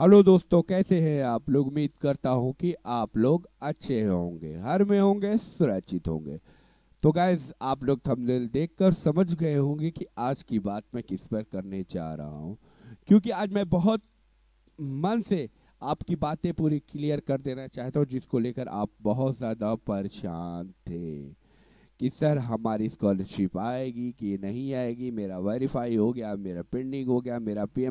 hello दोस्तों कैसे हैं आप लोग उम्मीद करता हूँ कि आप लोग अच्छे होंगे हर में होंगे सुरक्षित होंगे तो गाइज आप लोग थंबनेल देखकर समझ गए होंगे कि आज की बात मैं किस पर करने जा रहा हूँ क्योंकि आज मैं बहुत मन से आपकी बातें पूरी क्लियर कर देना चाहता हूँ जिसको लेकर आप बहुत ज़्यादा परेशान थे कि सर हमारी स्कॉलरशिप आएगी कि नहीं आएगी मेरा वेरीफाई हो गया मेरा पेंडिंग हो गया मेरा पी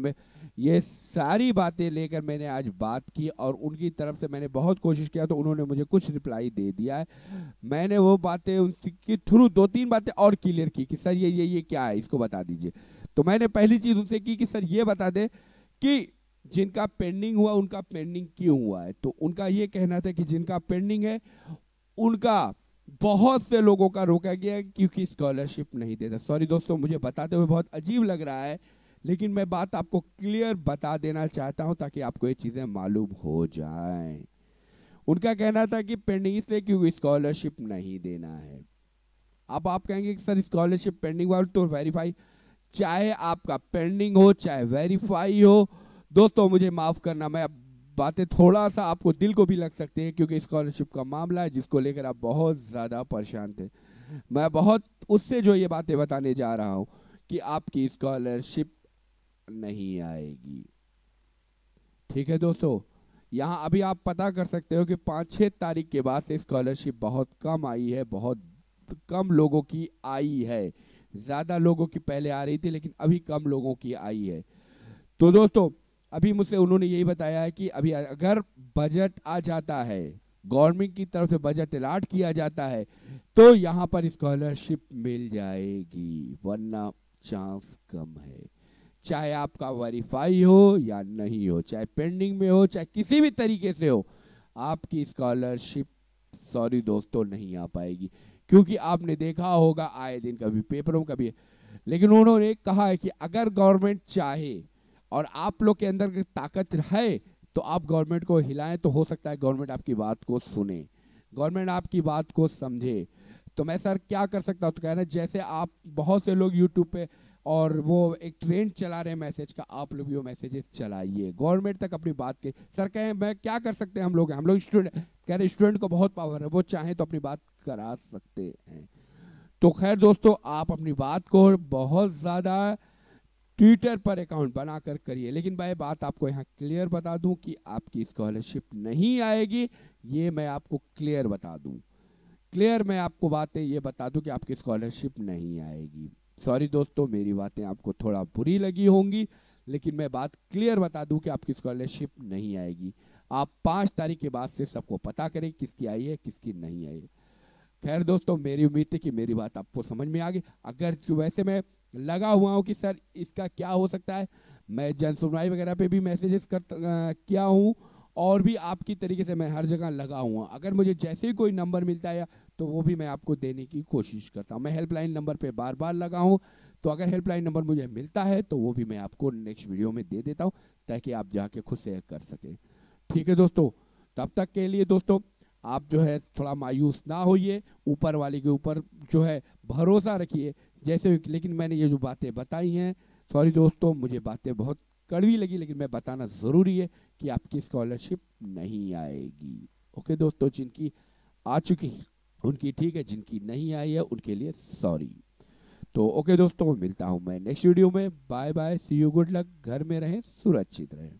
ये सारी बातें लेकर मैंने आज बात की और उनकी तरफ से मैंने बहुत कोशिश किया तो उन्होंने मुझे कुछ रिप्लाई दे दिया है मैंने वो बातें उनके थ्रू दो तीन बातें और क्लियर की कि सर ये ये ये क्या है इसको बता दीजिए तो मैंने पहली चीज़ उनसे की कि सर ये बता दें कि जिनका पेंडिंग हुआ उनका पेंडिंग क्यों हुआ है तो उनका ये कहना था कि जिनका पेंडिंग है उनका बहुत से लोगों का रोका गया क्योंकि स्कॉलरशिप नहीं देता सॉरी दोस्तों मुझे बताते हुए बहुत अजीब लग रहा है लेकिन मैं बात आपको क्लियर बता देना चाहता हूं ताकि आपको ये चीज़ें मालूम हो जाए उनका कहना था कि पेंडिंग इसलिए क्योंकि स्कॉलरशिप नहीं देना है अब आप कहेंगे कि सर स्कॉलरशिप पेंडिंग वाले तो वेरीफाई चाहे आपका पेंडिंग हो चाहे वेरीफाई हो दोस्तों मुझे माफ़ करना मैं अब बातें थोड़ा सा आपको दिल को भी लग सकते हैं क्योंकि स्कॉलरशिप का मामला है जिसको लेकर आप बहुत ज़्यादा परेशान थे मैं बहुत उससे जो ये बातें बताने जा रहा हूँ कि आपकी स्कॉलरशिप नहीं आएगी ठीक है दोस्तों यहाँ अभी आप पता कर सकते हो कि पाँच छः तारीख के बाद से स्कॉलरशिप बहुत कम आई है बहुत कम लोगों की आई है ज़्यादा लोगों की पहले आ रही थी लेकिन अभी कम लोगों की आई है तो दोस्तों अभी मुझसे उन्होंने यही बताया है कि अभी अगर बजट आ जाता है गवर्नमेंट की तरफ से बजट अलाट किया जाता है तो यहाँ पर स्कॉलरशिप मिल जाएगी वरना चांस कम है चाहे आपका वेरीफाई हो या नहीं हो चाहे पेंडिंग में हो चाहे किसी भी तरीके से हो आपकी स्कॉलरशिप सॉरी दोस्तों नहीं आ पाएगी क्योंकि आपने देखा होगा आए दिन कभी पेपरों कभी लेकिन उन्होंने कहा है कि अगर गवर्नमेंट चाहे और आप लोग के अंदर ताकत है तो आप गवर्नमेंट को हिलाएं तो हो सकता है गवर्नमेंट आपकी बात को सुने गवर्नमेंट आपकी बात को समझे तो मैं सर क्या कर सकता हूँ तो कहना जैसे आप बहुत से लोग यूट्यूब पे और वो एक ट्रेंड चला रहे हैं मैसेज का आप लोग भी वो मैसेजेस चलाइए गवर्नमेंट तक अपनी बात के सर कहें मैं क्या कर सकते हैं हम लोग हम लोग स्टूडेंट कह रहे स्टूडेंट को बहुत पावर है वो चाहें तो अपनी बात करा सकते हैं तो खैर दोस्तों आप अपनी बात को बहुत ज़्यादा ट्विटर पर अकाउंट बनाकर करिए लेकिन भाई बात आपको यहाँ क्लियर बता दूं कि आपकी स्कॉलरशिप नहीं आएगी ये मैं आपको क्लियर बता दूं क्लियर मैं आपको बातें ये बता दूं कि आपकी स्कॉलरशिप नहीं आएगी सॉरी दोस्तों मेरी बातें आपको थोड़ा बुरी लगी होंगी लेकिन मैं बात क्लियर बता दूँ कि आपकी स्कॉलरशिप नहीं आएगी आप पाँच तारीख के बाद से सबको पता करें किसकी आई है किसकी नहीं आई है खैर दोस्तों मेरी उम्मीद थी कि मेरी बात आपको समझ में आ गई अगर वैसे मैं लगा हुआ हूँ कि सर इसका क्या हो सकता है मैं जन सुनवाई वगैरह पे भी मैसेजेस कर क्या हूँ और भी आपकी तरीके से मैं हर जगह लगा हुआ अगर मुझे जैसे ही कोई नंबर मिलता है तो वो भी मैं आपको देने की कोशिश करता हूँ मैं हेल्पलाइन नंबर पे बार बार लगा हूँ तो अगर हेल्पलाइन नंबर मुझे मिलता है तो वो भी मैं आपको नेक्स्ट वीडियो में दे देता हूँ ताकि आप जाके खुद से कर सकें ठीक है दोस्तों तब तक के लिए दोस्तों आप जो है थोड़ा मायूस ना होइए ऊपर वाले के ऊपर जो है भरोसा रखिए जैसे लेकिन मैंने ये जो बातें बताई हैं सॉरी दोस्तों मुझे बातें बहुत कड़वी लगी लेकिन मैं बताना ज़रूरी है कि आपकी स्कॉलरशिप नहीं आएगी ओके दोस्तों जिनकी आ चुकी उनकी ठीक है जिनकी नहीं आई है उनके लिए सॉरी तो ओके दोस्तों मिलता हूँ मैं नेक्स्ट वीडियो में bye bye see you good luck घर में रहें सुरक्षित रहें